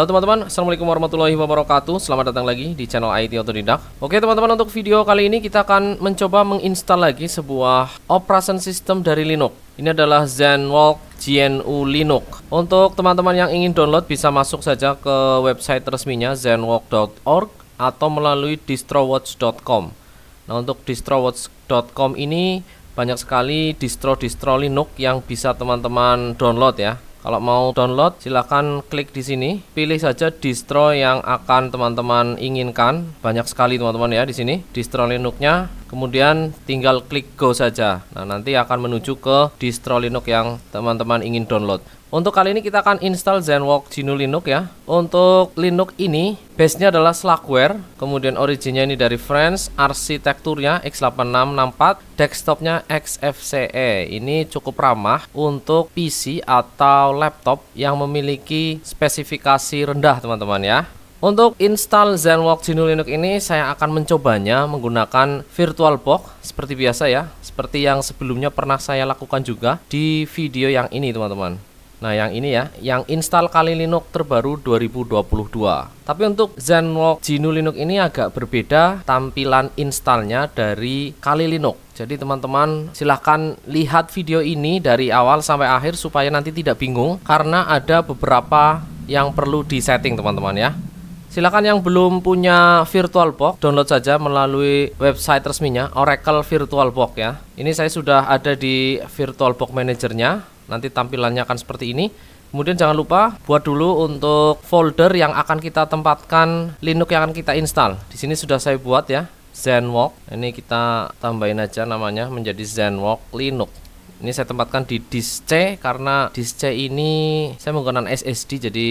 Halo teman-teman, Assalamualaikum warahmatullahi wabarakatuh Selamat datang lagi di channel IT Autodidak Oke teman-teman, untuk video kali ini kita akan mencoba menginstal lagi sebuah operation system dari Linux Ini adalah Zenwalk GNU Linux. Untuk teman-teman yang ingin download bisa masuk saja ke website resminya zenwalk.org atau melalui distrowatch.com. Nah, untuk distrowatch.com ini banyak sekali distro-distro Linux yang bisa teman-teman download ya. Kalau mau download, silahkan klik di sini. Pilih saja distro yang akan teman-teman inginkan. Banyak sekali teman-teman ya di sini distro Linux-nya. Kemudian tinggal klik go saja. Nah, nanti akan menuju ke distro Linux yang teman-teman ingin download. Untuk kali ini kita akan install Zenwalk GNU Linux ya. Untuk Linux ini base-nya adalah Slackware, kemudian originnya ini dari France, arsitekturnya x8664, desktopnya XFCE. Ini cukup ramah untuk PC atau laptop yang memiliki spesifikasi rendah teman-teman ya. Untuk install Zenwalk GNU Linux ini saya akan mencobanya menggunakan VirtualBox seperti biasa ya, seperti yang sebelumnya pernah saya lakukan juga di video yang ini teman-teman. Nah yang ini ya, yang install kali Linux terbaru 2022. Tapi untuk Zenwalk GNU Linux ini agak berbeda tampilan installnya dari kali Linux. Jadi teman-teman silahkan lihat video ini dari awal sampai akhir supaya nanti tidak bingung karena ada beberapa yang perlu disetting teman-teman ya. Silahkan yang belum punya VirtualBox download saja melalui website resminya Oracle VirtualBox ya. Ini saya sudah ada di VirtualBox Managernya nanti tampilannya akan seperti ini kemudian jangan lupa buat dulu untuk folder yang akan kita tempatkan Linux yang akan kita install di sini sudah saya buat ya Zenwalk ini kita tambahin aja namanya menjadi Zenwalk Linux ini saya tempatkan di disk C karena disk C ini saya menggunakan SSD jadi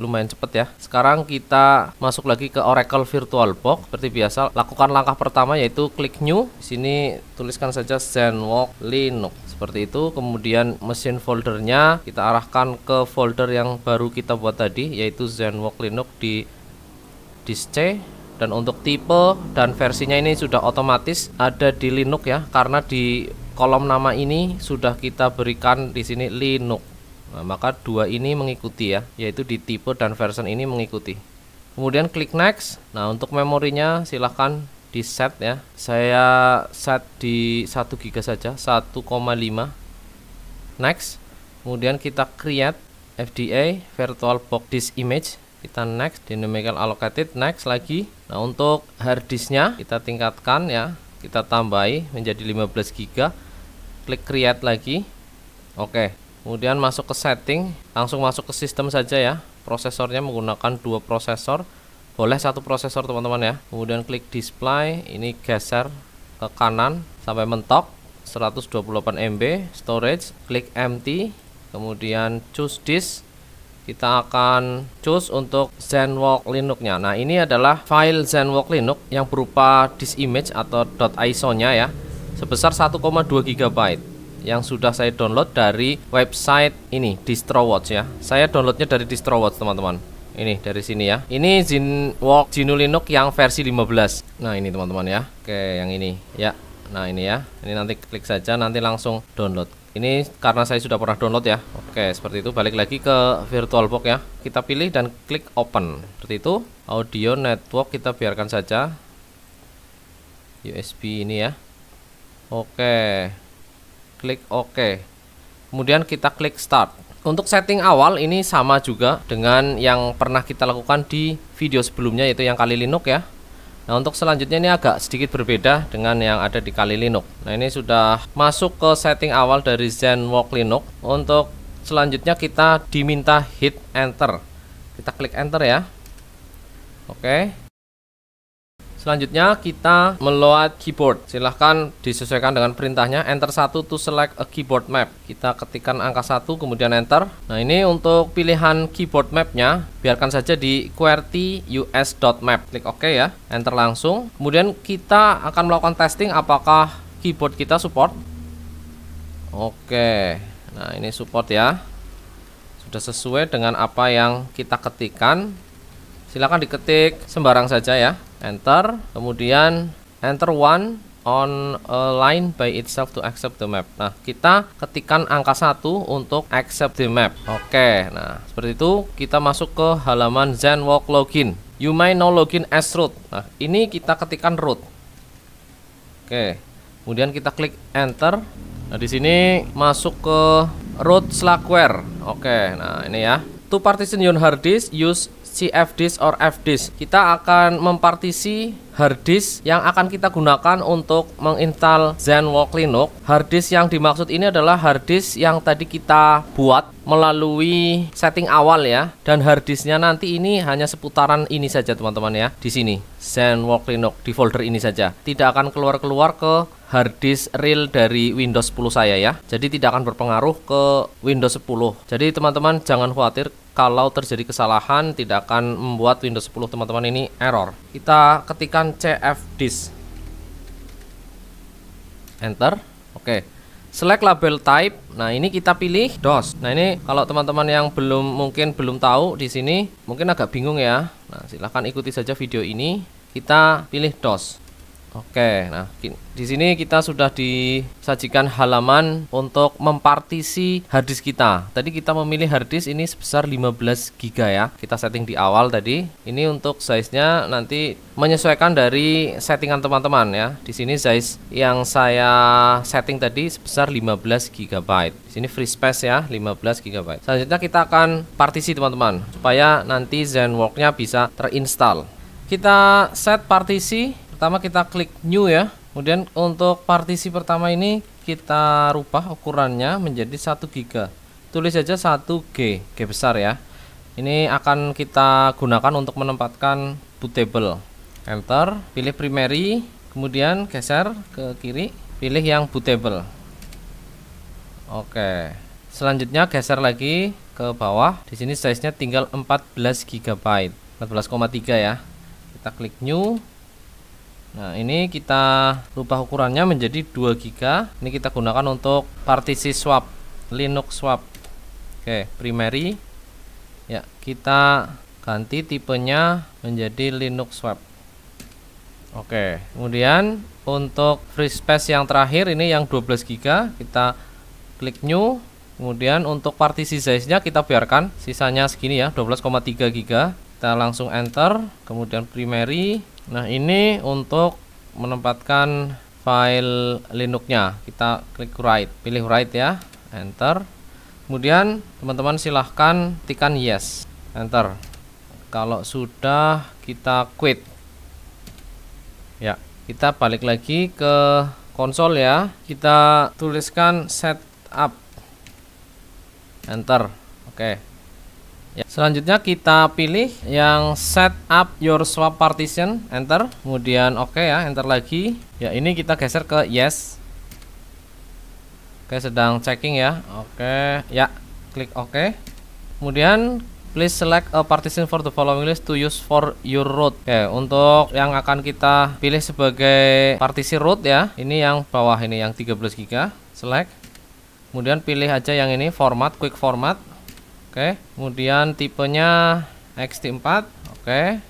lumayan cepat ya sekarang kita masuk lagi ke Oracle VirtualBox seperti biasa lakukan langkah pertama yaitu klik new di sini tuliskan saja Zenwalk Linux seperti itu kemudian mesin foldernya kita arahkan ke folder yang baru kita buat tadi yaitu Zenwalk Linux di disk C dan untuk tipe dan versinya ini sudah otomatis ada di Linux ya karena di kolom nama ini sudah kita berikan di sini Linux nah, maka dua ini mengikuti ya yaitu di tipe dan version ini mengikuti kemudian klik next nah untuk memorinya silahkan di set ya saya set di 1 giga saja 1,5 next kemudian kita create FDA virtual box disk image kita next dynamical allocated next lagi nah untuk hard disknya kita tingkatkan ya kita tambahi menjadi 15 giga klik create lagi oke kemudian masuk ke setting langsung masuk ke sistem saja ya prosesornya menggunakan dua prosesor boleh satu prosesor teman-teman ya kemudian klik display ini geser ke kanan sampai mentok 128 MB storage klik empty kemudian choose disk kita akan choose untuk Zenwalk Linux-nya. Nah, ini adalah file Zenwalk Linux yang berupa disk image atau .iso-nya ya, sebesar 1,2 GB yang sudah saya download dari website ini, DistroWatch ya. Saya downloadnya dari DistroWatch, teman-teman ini dari sini ya ini Zin Walk Gnu Linux yang versi 15 nah ini teman-teman ya oke yang ini ya nah ini ya ini nanti klik saja nanti langsung download ini karena saya sudah pernah download ya oke seperti itu balik lagi ke VirtualBox ya kita pilih dan klik open seperti itu audio network kita biarkan saja USB ini ya oke klik oke kemudian kita klik start untuk setting awal ini sama juga dengan yang pernah kita lakukan di video sebelumnya yaitu yang kali Linux ya. Nah untuk selanjutnya ini agak sedikit berbeda dengan yang ada di kali Linux. Nah ini sudah masuk ke setting awal dari ZenWalk Linux. Untuk selanjutnya kita diminta hit enter. Kita klik enter ya. Oke. Selanjutnya kita meload keyboard. Silahkan disesuaikan dengan perintahnya. Enter satu to select a keyboard map. Kita ketikkan angka satu kemudian enter. Nah ini untuk pilihan keyboard mapnya biarkan saja di QWERTY map. Klik OK ya. Enter langsung. Kemudian kita akan melakukan testing apakah keyboard kita support. Oke. Nah ini support ya. Sudah sesuai dengan apa yang kita ketikkan. Silahkan diketik sembarang saja ya enter kemudian enter one on a line by itself to accept the map nah kita ketikan angka satu untuk accept the map oke okay, nah seperti itu kita masuk ke halaman zenwalk login you may now login as root nah ini kita ketikan root oke okay. kemudian kita klik enter nah di sini masuk ke root slackware oke okay, nah ini ya to partition your hard disk use CFDs or FDs. Kita akan mempartisi hard disk yang akan kita gunakan untuk menginstal ZenWalk Linux. Hard disk yang dimaksud ini adalah hard disk yang tadi kita buat melalui setting awal ya. Dan hard disknya nanti ini hanya seputaran ini saja teman-teman ya. Di sini ZenWalk Linux di folder ini saja. Tidak akan keluar-keluar ke hard disk real dari Windows 10 saya ya. Jadi tidak akan berpengaruh ke Windows 10. Jadi teman-teman jangan khawatir kalau terjadi kesalahan tidak akan membuat Windows 10 teman-teman ini error. Kita ketikkan cfdisk. Enter. Oke. Select label type. Nah, ini kita pilih DOS. Nah, ini kalau teman-teman yang belum mungkin belum tahu di sini mungkin agak bingung ya. Nah, silahkan ikuti saja video ini. Kita pilih DOS. Oke, nah di sini kita sudah disajikan halaman untuk mempartisi harddisk kita. Tadi kita memilih harddisk ini sebesar 15 GB ya. Kita setting di awal tadi. Ini untuk size-nya nanti menyesuaikan dari settingan teman-teman ya. Di sini size yang saya setting tadi sebesar 15 GB. Di sini free space ya, 15 GB. Selanjutnya kita akan partisi teman-teman supaya nanti Zenwork-nya bisa terinstall. Kita set partisi Pertama kita klik new ya. Kemudian untuk partisi pertama ini kita rubah ukurannya menjadi 1 giga. Tulis saja 1G, G besar ya. Ini akan kita gunakan untuk menempatkan bootable. Enter, pilih primary, kemudian geser ke kiri, pilih yang bootable. Oke. Selanjutnya geser lagi ke bawah. Di sini size-nya tinggal 14 GB. 14,3 ya. Kita klik new, Nah ini kita rubah ukurannya menjadi 2 giga. Ini kita gunakan untuk partisi swap, Linux swap. Oke, primary. Ya, kita ganti tipenya menjadi Linux swap. Oke, kemudian untuk free space yang terakhir ini yang 12 giga kita klik new. Kemudian untuk partisi size-nya kita biarkan sisanya segini ya, 12,3 giga. Kita langsung enter, kemudian primary Nah, ini untuk menempatkan file Linuxnya. Kita klik write, pilih write ya, enter. Kemudian teman-teman silahkan tekan yes, enter. Kalau sudah kita quit. Ya, kita balik lagi ke konsol ya. Kita tuliskan setup, enter. Oke. Okay. Ya. Selanjutnya kita pilih yang set up your swap partition, enter. Kemudian oke okay ya, enter lagi. Ya, ini kita geser ke yes. Oke, okay, sedang checking ya. Oke, okay. ya, klik oke. Okay. Kemudian please select a partition for the following list to use for your root, Oke, okay, untuk yang akan kita pilih sebagai partisi root ya. Ini yang bawah ini yang 13 GB. Select. Kemudian pilih aja yang ini format quick format Oke, kemudian tipenya XT4. Oke.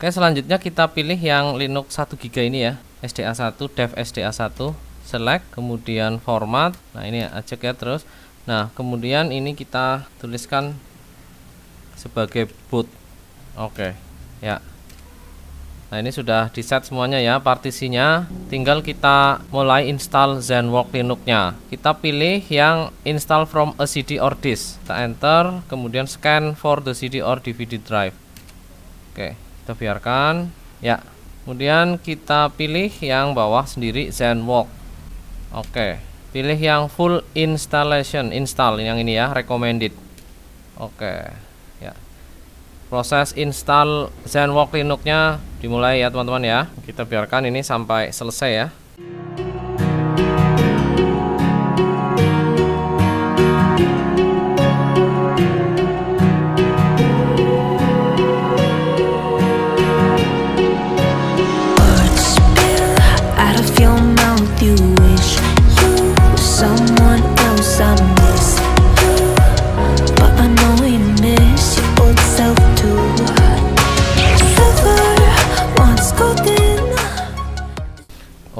Oke, selanjutnya kita pilih yang Linux 1 GB ini ya. SDA1, dev SDA1, select, kemudian format. Nah, ini ya, aja ya terus. Nah, kemudian ini kita tuliskan sebagai boot. Oke. Ya. Nah ini sudah di set semuanya ya partisinya Tinggal kita mulai install Zenwalk Linux nya Kita pilih yang install from a CD or disk Kita enter kemudian scan for the CD or DVD drive Oke kita biarkan Ya kemudian kita pilih yang bawah sendiri Zenwalk Oke pilih yang full installation install yang ini ya recommended Oke proses install Zenwalk Linux-nya dimulai ya teman-teman ya. Kita biarkan ini sampai selesai ya.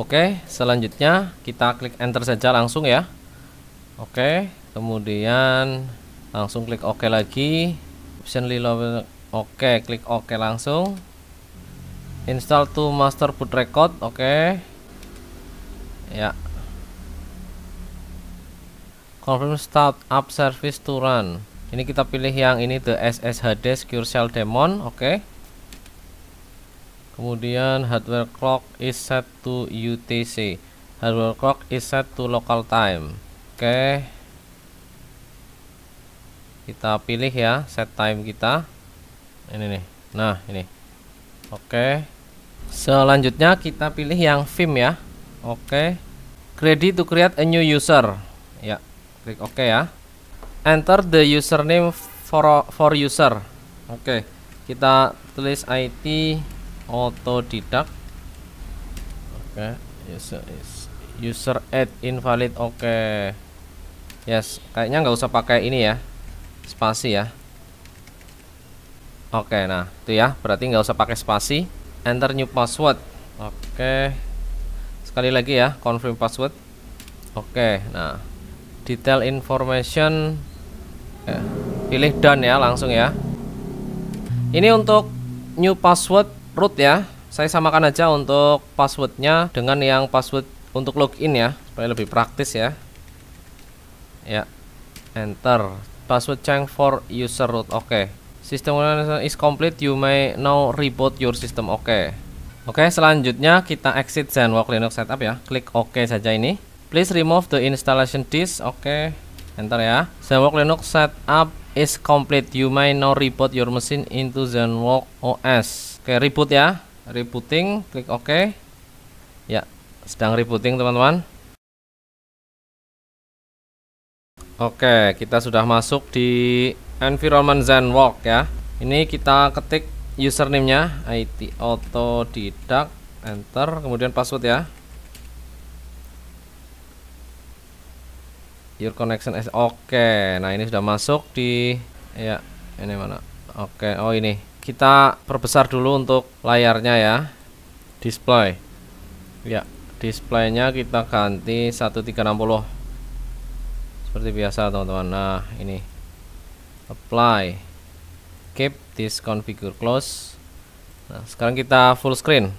Oke, selanjutnya kita klik enter saja langsung ya. Oke, kemudian langsung klik OK lagi. Option Lilo, Oke, klik OK langsung. Install to master boot record. Oke. Ya. Confirm start up service to run. Ini kita pilih yang ini the SSHD Secure Shell Daemon. Oke kemudian hardware clock is set to UTC hardware clock is set to local time oke okay. kita pilih ya set time kita ini nih nah ini oke okay. selanjutnya kita pilih yang vim ya oke okay. credit to create a new user ya klik oke okay ya enter the username for for user oke okay. kita tulis IT autodidak oke okay. user is user add invalid oke okay. yes kayaknya nggak usah pakai ini ya spasi ya oke okay, nah itu ya berarti nggak usah pakai spasi enter new password oke okay. sekali lagi ya confirm password oke okay, nah detail information eh, pilih done ya langsung ya ini untuk new password root ya saya samakan aja untuk passwordnya dengan yang password untuk login ya supaya lebih praktis ya ya enter password change for user root oke okay. system is complete you may now reboot your system oke okay. oke okay, selanjutnya kita exit Zenwalk Linux setup ya klik oke saja ini please remove the installation disk oke okay. enter ya Zenwalk Linux setup is complete you may now reboot your machine into Zenwalk OS Oke, reboot ya. Rebooting, klik OK. Ya, sedang rebooting teman-teman. Oke, kita sudah masuk di environment Zenwalk ya. Ini kita ketik username-nya IT autodidak enter kemudian password ya. Your connection is oke. Okay. Nah, ini sudah masuk di ya, ini mana? Oke, okay. oh ini kita perbesar dulu untuk layarnya ya display ya displaynya kita ganti 1360 seperti biasa teman-teman nah ini apply keep this configure close nah sekarang kita full screen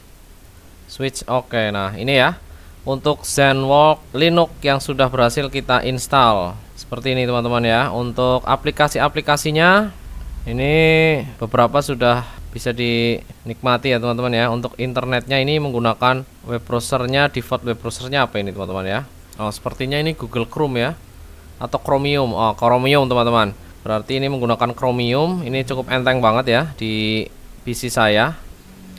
switch oke okay. nah ini ya untuk Zenwalk Linux yang sudah berhasil kita install seperti ini teman-teman ya untuk aplikasi-aplikasinya ini beberapa sudah bisa dinikmati ya teman-teman ya untuk internetnya ini menggunakan web browsernya default web browsernya apa ini teman-teman ya Oh sepertinya ini Google Chrome ya atau Chromium Oh Chromium teman-teman berarti ini menggunakan Chromium ini cukup enteng banget ya di PC saya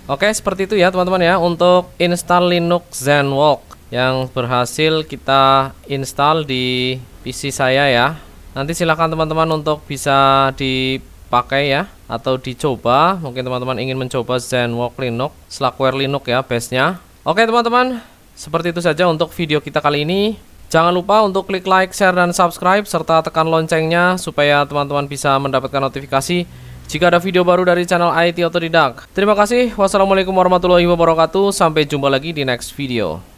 Oke seperti itu ya teman-teman ya untuk install Linux Zenwalk yang berhasil kita install di PC saya ya nanti silahkan teman-teman untuk bisa di pakai ya atau dicoba mungkin teman-teman ingin mencoba Zenwalk Linux slackware Linux ya base-nya oke teman-teman seperti itu saja untuk video kita kali ini jangan lupa untuk klik like share dan subscribe serta tekan loncengnya supaya teman-teman bisa mendapatkan notifikasi jika ada video baru dari channel IT Otodidak terima kasih wassalamualaikum warahmatullahi wabarakatuh sampai jumpa lagi di next video